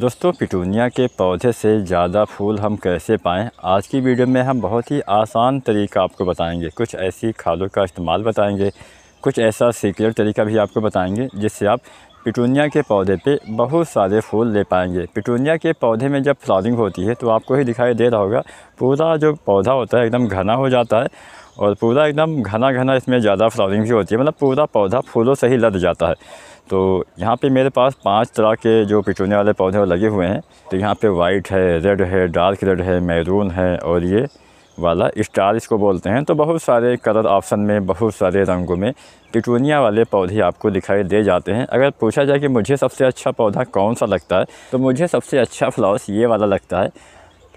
दोस्तों पिटूनिया के पौधे से ज़्यादा फूल हम कैसे पाएँ आज की वीडियो में हम बहुत ही आसान तरीका आपको बताएंगे कुछ ऐसी खादों का इस्तेमाल बताएंगे कुछ ऐसा सीक्रेट तरीका भी आपको बताएंगे जिससे आप पिटूनिया के पौधे पे बहुत सारे फूल ले पाएंगे पिटूनिया के पौधे में जब फ्लावरिंग होती है तो आपको ही दिखाई दे रहा होगा पूरा जो पौधा होता है एकदम घना हो जाता है और पूरा एकदम घना घना इसमें ज़्यादा फ्लावरिंग भी होती है मतलब पूरा पौधा फूलों से ही लद जाता है तो यहाँ पे मेरे पास पांच तरह के जो पिटूने वाले पौधे लगे हुए हैं तो यहाँ पे वाइट है रेड है डार्क रेड है मैरून है और ये वाला स्टार इसको बोलते हैं तो बहुत सारे कलर ऑप्शन में बहुत सारे रंगों में पिटूनिया वाले पौधे आपको दिखाई दे जाते हैं अगर पूछा जाए कि मुझे सबसे अच्छा पौधा कौन सा लगता है तो मुझे सबसे अच्छा फ्लावर्स ये वाला लगता है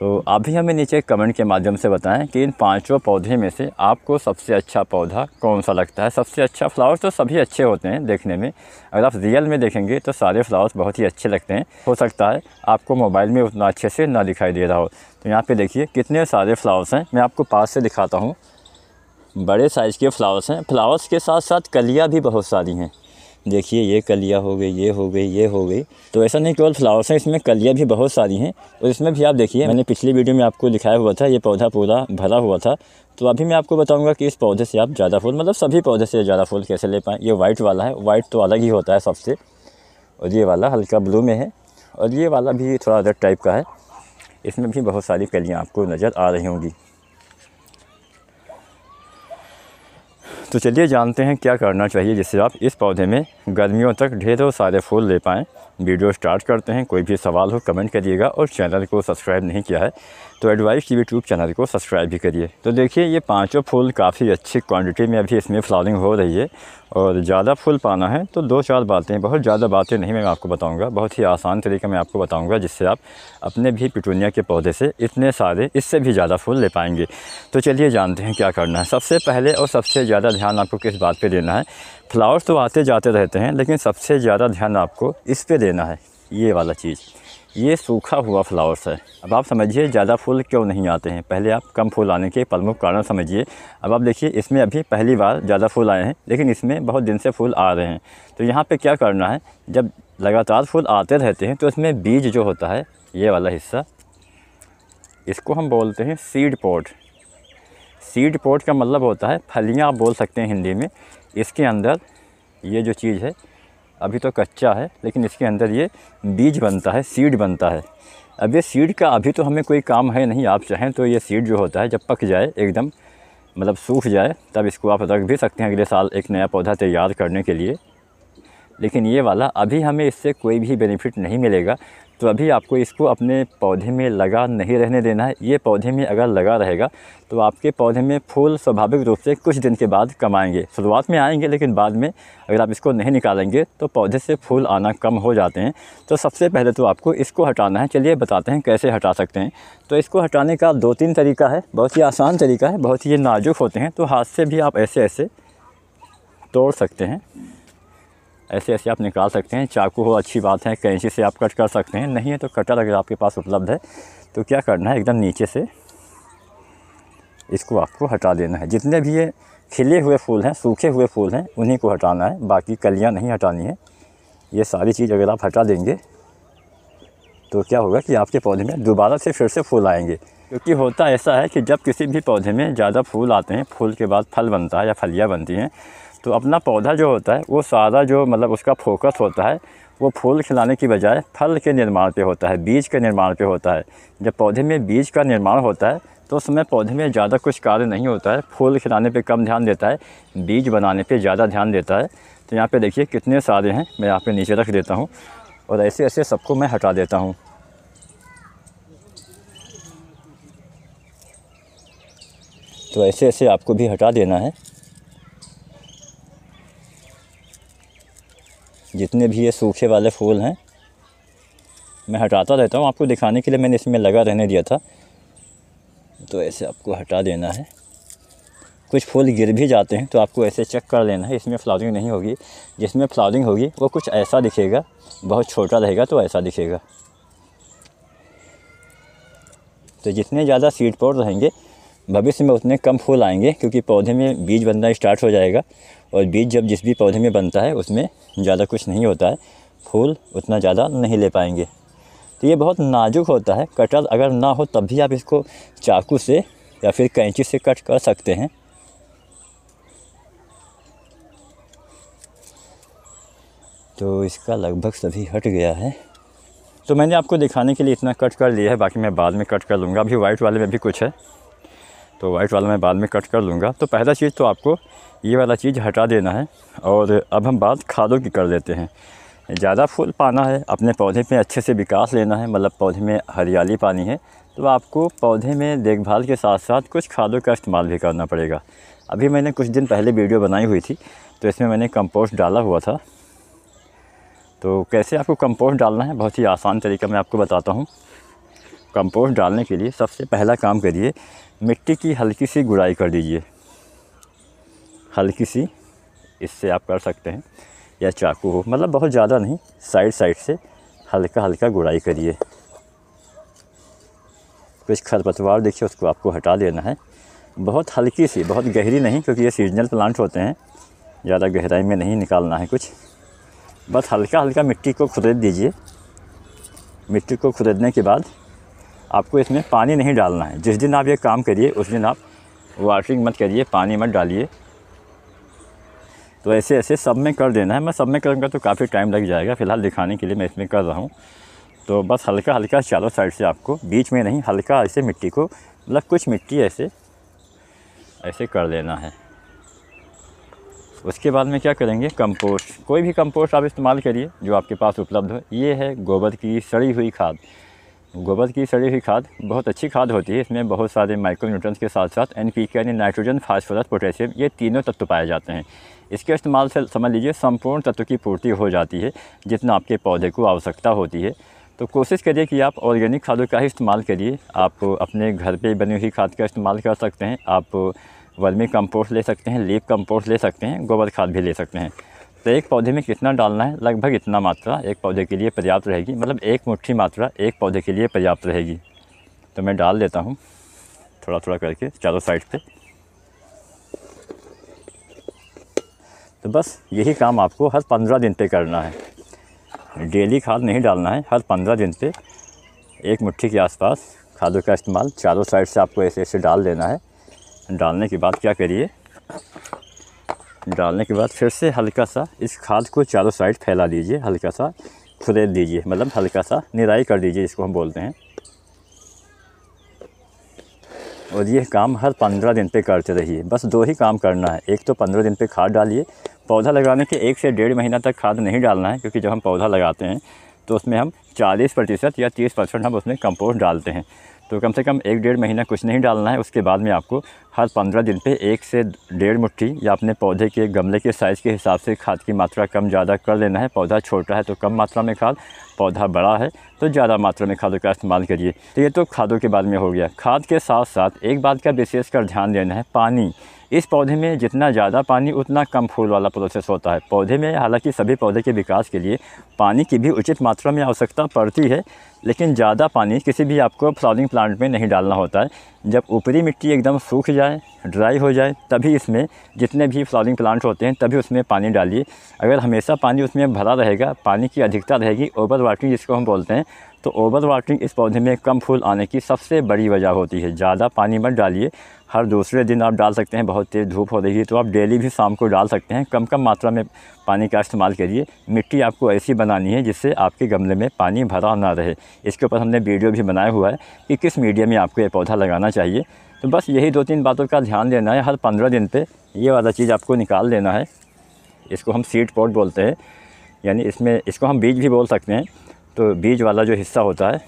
तो आप भी हमें नीचे कमेंट के माध्यम से बताएं कि इन पांचों पौधे में से आपको सबसे अच्छा पौधा कौन सा लगता है सबसे अच्छा फ्लावर तो सभी अच्छे होते हैं देखने में अगर आप रियल में देखेंगे तो सारे फ्लावर्स बहुत ही अच्छे लगते हैं हो सकता है आपको मोबाइल में उतना अच्छे से ना दिखाई दे रहा हो तो यहाँ पर देखिए कितने सारे फ्लावर्स हैं मैं आपको पास से दिखाता हूँ बड़े साइज़ के फ्लावर्स हैं फ्लावर्स के साथ साथ कलियाँ भी बहुत सारी हैं देखिए ये कलिया हो गई ये हो गई ये हो गई तो ऐसा नहीं केवल फ्लावर्स हैं इसमें कलिया भी बहुत सारी हैं और इसमें भी आप देखिए मैंने पिछली वीडियो में आपको दिखाया हुआ था ये पौधा पूरा भरा हुआ था तो अभी मैं आपको बताऊंगा कि इस पौधे से आप ज़्यादा फूल मतलब सभी पौधे से ज़्यादा फूल कैसे ले पाएँ ये वाइट वाला है वाइट तो अलग ही होता है सबसे और ये वाला हल्का ब्लू में है और ये वाला भी थोड़ा अलग टाइप का है इसमें भी बहुत सारी कलियाँ आपको नज़र आ रही होंगी तो चलिए जानते हैं क्या करना चाहिए जिससे आप इस पौधे में गर्मियों तक ढेरों सारे फूल ले पाएँ वीडियो स्टार्ट करते हैं कोई भी सवाल हो कमेंट करिएगा और चैनल को सब्सक्राइब नहीं किया है तो एडवाइस टी यूट्यूब चैनल को सब्सक्राइब भी करिए तो देखिए ये पाँचों फूल काफ़ी अच्छी क्वांटिटी में अभी इसमें फ्लावरिंग हो रही है और ज़्यादा फूल पाना है तो दो चार बातें बहुत ज़्यादा बातें नहीं मैं आपको बताऊँगा बहुत ही आसान तरीका मैं आपको बताऊँगा जिससे आप अपने भी पिटूनिया के पौधे से इतने सारे इससे भी ज़्यादा फूल ले पाएंगे तो चलिए जानते हैं क्या करना है सबसे पहले और सबसे ज़्यादा ध्यान आपको किस बात पर देना है फ्लावर्स तो आते जाते रहते हैं लेकिन सबसे ज़्यादा ध्यान आपको इस पर देना है ये वाला चीज़ ये सूखा हुआ फ्लावर्स है अब आप समझिए ज़्यादा फूल क्यों नहीं आते हैं पहले आप कम फूल आने के प्रमुख कारण समझिए अब आप देखिए इसमें अभी पहली बार ज़्यादा फूल आए हैं लेकिन इसमें बहुत दिन से फूल आ रहे हैं तो यहाँ पे क्या करना है जब लगातार फूल आते रहते हैं तो इसमें बीज जो होता है ये वाला हिस्सा इसको हम बोलते हैं सीड पोर्ट सीड पोर्ट का मतलब होता है फलियाँ आप बोल सकते हैं हिंदी में इसके अंदर ये जो चीज़ है अभी तो कच्चा है लेकिन इसके अंदर ये बीज बनता है सीड बनता है अब ये सीड का अभी तो हमें कोई काम है नहीं आप चाहें तो ये सीड जो होता है जब पक जाए एकदम मतलब सूख जाए तब इसको आप रख भी सकते हैं अगले साल एक नया पौधा तैयार करने के लिए लेकिन ये वाला अभी हमें इससे कोई भी बेनिफिट नहीं मिलेगा तो अभी आपको इसको अपने पौधे में लगा नहीं रहने देना है ये पौधे में अगर लगा रहेगा तो आपके पौधे में फूल स्वाभाविक रूप से कुछ दिन के बाद कम आएंगे शुरुआत में आएंगे लेकिन बाद में अगर आप इसको नहीं निकालेंगे तो पौधे से फूल आना कम हो जाते हैं तो सबसे पहले तो आपको इसको हटाना है चलिए बताते हैं कैसे हटा सकते हैं तो इसको हटाने का दो तीन तरीका है बहुत ही आसान तरीका है बहुत ही नाजुक होते हैं तो हाथ से भी आप ऐसे ऐसे तोड़ सकते हैं ऐसे ऐसे आप निकाल सकते हैं चाकू हो अच्छी बात है कैंची से आप कट कर सकते हैं नहीं है तो कटर अगर आपके पास उपलब्ध है तो क्या करना है एकदम नीचे से इसको आपको हटा देना है जितने भी ये खिले हुए फूल हैं सूखे हुए फूल हैं उन्हीं को हटाना है बाकी कलियाँ नहीं हटानी है ये सारी चीज़ अगर आप हटा देंगे तो क्या होगा कि आपके पौधे में दोबारा से फिर से फूल आएंगे क्योंकि होता ऐसा है कि जब किसी भी पौधे में ज़्यादा फूल आते हैं फूल के बाद फल बनता है या फलियाँ बनती हैं तो अपना पौधा जो होता है वो सारा जो मतलब उसका फोकस होता है वो फूल खिलाने की बजाय फल के निर्माण पे होता है बीज के निर्माण पे होता है जब पौधे में बीज का निर्माण होता है तो उस समय पौधे में ज़्यादा कुछ कार्य नहीं होता है फूल खिलाने पे कम ध्यान देता है बीज बनाने पे ज़्यादा ध्यान देता है तो यहाँ पे देखिए कितने सारे हैं मैं यहाँ पे नीचे रख देता हूँ और ऐसे ऐसे सबको मैं हटा देता हूँ तो ऐसे ऐसे आपको भी हटा देना है जितने भी ये सूखे वाले फूल हैं मैं हटाता रहता हूँ आपको दिखाने के लिए मैंने इसमें लगा रहने दिया था तो ऐसे आपको हटा देना है कुछ फूल गिर भी जाते हैं तो आपको ऐसे चेक कर लेना है इसमें फ्लावरिंग नहीं होगी जिसमें फ्लावरिंग होगी वो कुछ ऐसा दिखेगा बहुत छोटा रहेगा तो ऐसा दिखेगा तो जितने ज़्यादा सीड पौड रहेंगे भविष्य में उतने कम फूल आएंगे क्योंकि पौधे में बीज बनना स्टार्ट हो जाएगा और बीज जब जिस भी पौधे में बनता है उसमें ज़्यादा कुछ नहीं होता है फूल उतना ज़्यादा नहीं ले पाएंगे तो ये बहुत नाजुक होता है कटर अगर ना हो तब भी आप इसको चाकू से या फिर कैंची से कट कर सकते हैं तो इसका लगभग सभी हट गया है तो मैंने आपको दिखाने के लिए इतना कट कर लिया है बाकी मैं बाद में कट कर लूँगा अभी वाइट वाले में भी कुछ है तो वाइट वाला मैं बाद में कट कर लूँगा तो पहला चीज़ तो आपको ये वाला चीज़ हटा देना है और अब हम बात खादों की कर लेते हैं ज़्यादा फूल पाना है अपने पौधे पे अच्छे से विकास लेना है मतलब पौधे में हरियाली पानी है तो आपको पौधे में देखभाल के साथ साथ कुछ खादों का इस्तेमाल भी करना पड़ेगा अभी मैंने कुछ दिन पहले वीडियो बनाई हुई थी तो इसमें मैंने कंपोस्ट डाला हुआ था तो कैसे आपको कंपोस्ट डालना है बहुत ही आसान तरीका मैं आपको बताता हूँ कंपोस्ट डालने के लिए सबसे पहला काम करिए मिट्टी की हल्की सी गुड़ाई कर दीजिए हल्की सी इससे आप कर सकते हैं या चाकू हो मतलब बहुत ज़्यादा नहीं साइड साइड से हल्का हल्का गुड़ाई करिए कुछ खरपतवार देखिए उसको आपको हटा देना है बहुत हल्की सी बहुत गहरी नहीं क्योंकि ये सीजनल प्लांट होते हैं ज़्यादा गहराई में नहीं निकालना है कुछ बस हल्का हल्का मिट्टी को खुद दीजिए मिट्टी को खुदने के बाद आपको इसमें पानी नहीं डालना है जिस दिन आप ये काम करिए उस दिन आप वाटरिंग मत करिए पानी मत डालिए तो ऐसे ऐसे सब में कर देना है मैं सब में करूँगा तो काफ़ी टाइम लग जाएगा फ़िलहाल दिखाने के लिए मैं इसमें कर रहा हूँ तो बस हल्का हल्का चारों साइड से आपको बीच में नहीं हल्का ऐसे मिट्टी को मतलब कुछ मिट्टी ऐसे ऐसे कर लेना है उसके बाद में क्या करेंगे कंपोस्ट कोई भी कंपोस्ट आप इस्तेमाल करिए जो आपके पास उपलब्ध हो ये है गोबर की सड़ी हुई खाद गोबर की सड़ी हुई खाद बहुत अच्छी खाद होती है इसमें बहुत सारे माइक्रो न्यूट्रंस के साथ साथ एन पी के यानी नाइट्रोजन फास्फोरस पोटेशियम ये तीनों तत्व पाए जाते हैं इसके इस्तेमाल से समझ लीजिए संपूर्ण तत्व की पूर्ति हो जाती है जितना आपके पौधे को आवश्यकता होती है तो कोशिश करिए कि आप ऑर्गेनिक खादों का ही इस्तेमाल करिए आप अपने घर पर बनी हुई खाद का इस्तेमाल कर सकते हैं आप वर्मी कंपोस्ट ले सकते हैं लीप कंपोस्ट ले सकते हैं गोबर खाद भी ले सकते हैं तो एक पौधे में कितना डालना है लगभग इतना मात्रा एक पौधे के लिए पर्याप्त रहेगी मतलब एक मुट्ठी मात्रा एक पौधे के लिए पर्याप्त रहेगी तो मैं डाल देता हूँ थोड़ा थोड़ा करके चारों साइड पे तो बस यही काम आपको हर पंद्रह दिन पे करना है डेली खाद नहीं डालना है हर पंद्रह दिन पे एक मुट्ठी के आसपास खादों का इस्तेमाल चारों साइड से आपको ऐसे ऐसे डाल देना है डालने के बाद क्या करिए डालने के बाद फिर से हल्का सा इस खाद को चारों साइड फैला दीजिए हल्का सा खुरेद दीजिए मतलब हल्का सा निराई कर दीजिए इसको हम बोलते हैं और ये काम हर पंद्रह दिन पे करते रहिए बस दो ही काम करना है एक तो पंद्रह दिन पे खाद डालिए पौधा लगाने के एक से डेढ़ महीना तक खाद नहीं डालना है क्योंकि जब हम पौधा लगाते हैं तो उसमें हम चालीस प्रतिशत या तीस परसेंट हम उसमें कंपोस्ट डालते हैं तो कम से कम एक डेढ़ महीना कुछ नहीं डालना है उसके बाद में आपको हर पंद्रह दिन पे एक से डेढ़ मुट्ठी या अपने पौधे के गमले के साइज़ के हिसाब से खाद की मात्रा कम ज़्यादा कर लेना है पौधा छोटा है तो कम मात्रा में खाद पौधा बड़ा है तो ज़्यादा मात्रा में खादों का इस्तेमाल करिए तो ये तो खादों के बारे में हो गया खाद के साथ साथ एक बात का विशेषकर ध्यान देना है पानी इस पौधे में जितना ज़्यादा पानी उतना कम फूल वाला प्रोसेस होता है पौधे में हालांकि सभी पौधे के विकास के लिए पानी की भी उचित मात्रा में आवश्यकता पड़ती है लेकिन ज़्यादा पानी किसी भी आपको फ्लावरिंग प्लांट में नहीं डालना होता है जब ऊपरी मिट्टी एकदम सूख जाए ड्राई हो जाए तभी इसमें जितने भी फ्लावरिंग प्लांट होते हैं तभी उसमें पानी डालिए अगर हमेशा पानी उसमें भरा रहेगा पानी की अधिकता रहेगी ओवर वाटरिंग जिसको हम बोलते हैं तो ओवर वाटरिंग इस पौधे में कम फूल आने की सबसे बड़ी वजह होती है ज़्यादा पानी मत डालिए हर दूसरे दिन आप डाल सकते हैं बहुत तेज़ धूप हो रही है तो आप डेली भी शाम को डाल सकते हैं कम कम मात्रा में पानी का इस्तेमाल करिए मिट्टी आपको ऐसी बनानी है जिससे आपके गमले में पानी भरा ना रहे इसके ऊपर हमने वीडियो भी बनाया हुआ है कि किस मीडिया में आपको ये पौधा लगाना चाहिए तो बस यही दो तीन बातों का ध्यान देना है हर पंद्रह दिन पर ये वाला चीज़ आपको निकाल देना है इसको हम सीड पॉट बोलते हैं यानी इसमें इसको हम बीज भी बोल सकते हैं तो बीज वाला जो हिस्सा होता है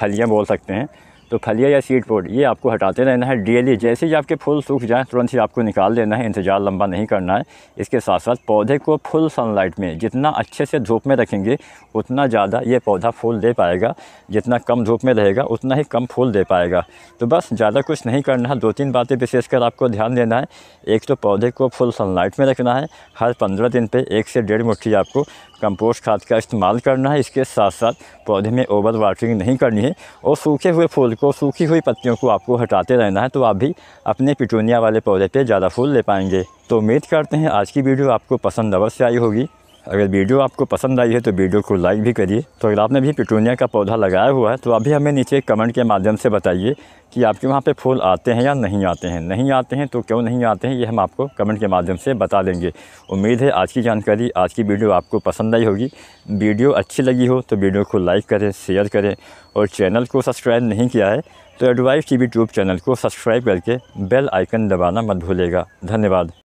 फलियाँ बोल सकते हैं तो फलिया या सीड पोड ये आपको हटाते रहना है डेली जैसे ही आपके फूल सूख जाएँ तुरंत ही आपको निकाल देना है इंतज़ार लंबा नहीं करना है इसके साथ साथ पौधे को फुल सनलाइट में जितना अच्छे से धूप में रखेंगे उतना ज़्यादा ये पौधा फूल दे पाएगा जितना कम धूप में रहेगा उतना ही कम फूल दे पाएगा तो बस ज़्यादा कुछ नहीं करना है दो तीन बातें विशेषकर आपको ध्यान देना है एक तो पौधे को फुल सनलाइट में रखना है हर पंद्रह दिन पर एक से डेढ़ मुठ्ठी आपको कंपोस्ट खाद का इस्तेमाल करना है इसके साथ साथ पौधे में ओवर वाटरिंग नहीं करनी है और सूखे हुए फूल को सूखी हुई पत्तियों को आपको हटाते रहना है तो आप भी अपने पिटूनिया वाले पौधे पे ज़्यादा फूल ले पाएंगे तो उम्मीद करते हैं आज की वीडियो आपको पसंद अवश्य आई होगी अगर वीडियो आपको पसंद आई है तो वीडियो को लाइक भी करिए तो अगर आपने भी पिटूनिया का पौधा लगाया हुआ है तो अभी हमें नीचे कमेंट के माध्यम से बताइए कि आपके वहाँ पे फूल आते हैं या नहीं आते हैं नहीं आते हैं तो क्यों नहीं आते हैं ये हम आपको कमेंट के माध्यम से बता देंगे उम्मीद है आज की जानकारी आज की वीडियो आपको पसंद आई होगी वीडियो अच्छी लगी हो तो वीडियो को लाइक करें शेयर करें और चैनल को सब्सक्राइब नहीं किया है तो एडवाइस टी यूट्यूब चैनल को सब्सक्राइब करके बेल आइकन दबाना मत भूलेगा धन्यवाद